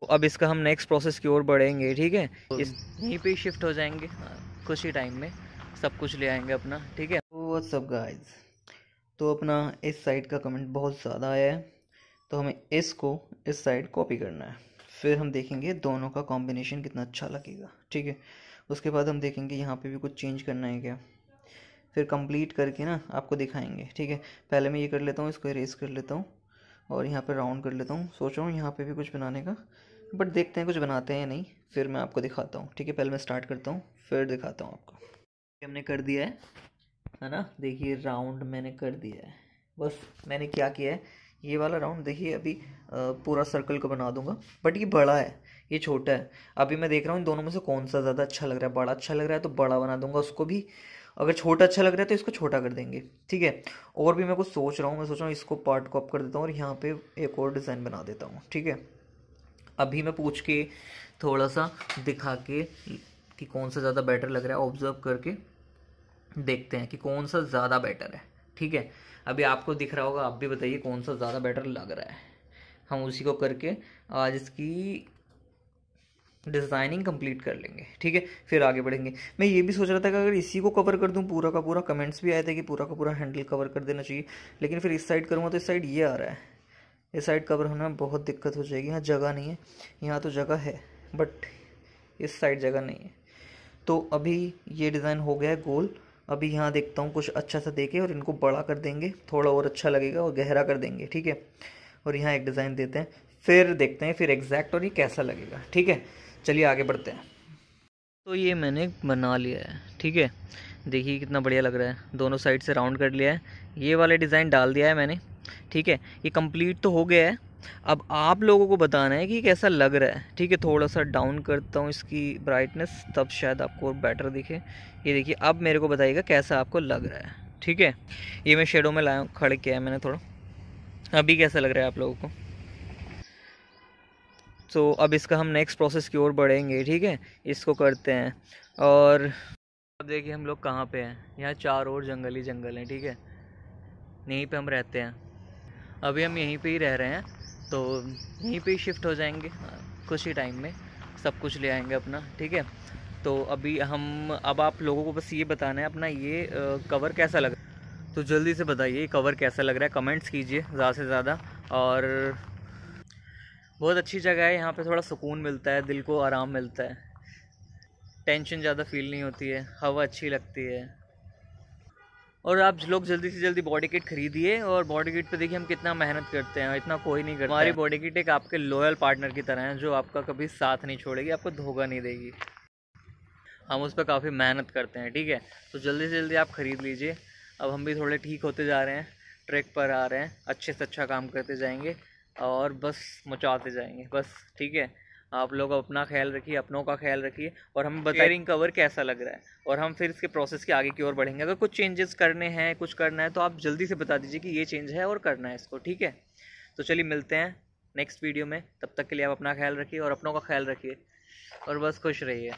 तो अब इसका हम नेक्स्ट प्रोसेस की ओर बढ़ेंगे ठीक है हम्म। इस यहीं पे शिफ्ट हो जाएंगे कुछ ही टाइम में सब कुछ ले आएंगे अपना ठीक है वो सब गाइस तो अपना इस साइड का कमेंट बहुत ज़्यादा आया है तो हमें इसको इस साइड कॉपी करना है फिर हम देखेंगे दोनों का कॉम्बिनेशन कितना अच्छा लगेगा ठीक है उसके बाद हम देखेंगे यहाँ पे भी कुछ चेंज करना है क्या फिर कंप्लीट करके ना आपको दिखाएंगे ठीक है पहले मैं ये कर लेता हूँ इसको इरेज कर लेता हूँ और यहाँ पर राउंड कर लेता हूँ सोच रहा हूँ यहाँ पे भी कुछ बनाने का बट देखते हैं कुछ बनाते हैं या नहीं फिर मैं आपको दिखाता हूँ ठीक है पहले मैं स्टार्ट करता हूँ फिर दिखाता हूँ आपको हमने कर दिया है है ना देखिए राउंड मैंने कर दिया है बस मैंने क्या किया है ये वाला राउंड देखिए अभी पूरा सर्कल को बना दूंगा बट ये बड़ा है ये छोटा है अभी मैं देख रहा हूँ इन दोनों में से कौन सा ज़्यादा अच्छा लग रहा है बड़ा अच्छा लग रहा है तो बड़ा बना दूंगा उसको भी अगर छोटा अच्छा लग रहा है तो इसको छोटा कर देंगे ठीक है और भी मैं कुछ सोच रहा हूँ मैं सोच रहा हूँ इसको पार्ट कॉप कर देता हूँ और यहाँ पे एक और डिज़ाइन बना देता हूँ ठीक है अभी मैं पूछ के थोड़ा सा दिखा के कि कौन सा ज़्यादा बेटर लग रहा है ऑब्जर्व करके देखते हैं कि कौन सा ज़्यादा बेटर है ठीक है अभी आपको दिख रहा होगा आप भी बताइए कौन सा ज़्यादा बेटर लग रहा है हम उसी को करके आज इसकी डिज़ाइनिंग कंप्लीट कर लेंगे ठीक है फिर आगे बढ़ेंगे मैं ये भी सोच रहा था कि अगर इसी को कवर कर दूँ पूरा का पूरा कमेंट्स भी आए थे कि पूरा का पूरा हैंडल कवर कर देना चाहिए लेकिन फिर इस साइड करूँगा तो इस साइड ये आ रहा है इस साइड कवर होने में बहुत दिक्कत हो जाएगी यहाँ जगह नहीं है यहाँ तो जगह है बट इस साइड जगह नहीं है तो अभी ये डिज़ाइन हो गया है गोल अभी यहाँ देखता हूँ कुछ अच्छा सा देखे और इनको बड़ा कर देंगे थोड़ा और अच्छा लगेगा और गहरा कर देंगे ठीक है और यहाँ एक डिज़ाइन देते हैं फिर देखते हैं फिर एग्जैक्ट और ये कैसा लगेगा ठीक है चलिए आगे बढ़ते हैं तो ये मैंने बना लिया है ठीक है देखिए कितना बढ़िया लग रहा है दोनों साइड से राउंड कर लिया है ये वाले डिज़ाइन डाल दिया है मैंने ठीक है ये कंप्लीट तो हो गया है अब आप लोगों को बताना है कि कैसा लग रहा है ठीक है थोड़ा सा डाउन करता हूँ इसकी ब्राइटनेस तब शायद आपको बेटर दिखे ये देखिए अब मेरे को बताइएगा कैसा आपको लग रहा है ठीक है ये मैं शेडो में लाया हूँ खड़ किया है मैंने थोड़ा अभी कैसा लग रहा है आप लोगों को तो अब इसका हम नेक्स्ट प्रोसेस की ओर बढ़ेंगे ठीक है इसको करते हैं और अब देखिए हम लोग कहाँ पे हैं यहाँ चार और जंगल ही जंगल हैं ठीक है यहीं पे हम रहते हैं अभी हम यहीं पे ही रह रहे हैं तो यहीं पे ही शिफ्ट हो जाएंगे कुछ ही टाइम में सब कुछ ले आएंगे अपना ठीक है तो अभी हम अब आप लोगों को बस ये बताना है अपना ये आ, कवर कैसा लग तो जल्दी से बताइए कवर कैसा लग रहा है कमेंट्स कीजिए ज़्यादा से ज़्यादा और बहुत अच्छी जगह है यहाँ पे थोड़ा सुकून मिलता है दिल को आराम मिलता है टेंशन ज़्यादा फील नहीं होती है हवा अच्छी लगती है और आप लोग जल्दी से जल्दी बॉडी किट खरीदिए और बॉडी किट पे देखिए हम कितना मेहनत करते हैं इतना कोई नहीं करता हमारी बॉडी किट एक आपके लॉयल पार्टनर की तरह है जो आपका कभी साथ नहीं छोड़ेगी आपको धोखा नहीं देगी हम उस पर काफ़ी मेहनत करते हैं ठीक है तो जल्दी से जल्दी आप ख़रीद लीजिए अब हम भी थोड़े ठीक होते जा रहे हैं ट्रैक पर आ रहे हैं अच्छे से अच्छा काम करते जाएंगे और बस मचाते जाएंगे बस ठीक है आप लोग अपना ख्याल रखिए अपनों का ख्याल रखिए और हम बताएंगे कवर कैसा लग रहा है और हम फिर इसके प्रोसेस के आगे की ओर बढ़ेंगे अगर कुछ चेंजेस करने हैं कुछ करना है तो आप जल्दी से बता दीजिए कि ये चेंज है और करना है इसको ठीक है तो चलिए मिलते हैं नेक्स्ट वीडियो में तब तक के लिए आप अपना ख्याल रखिए और अपनों का ख्याल रखिए और बस खुश रहिए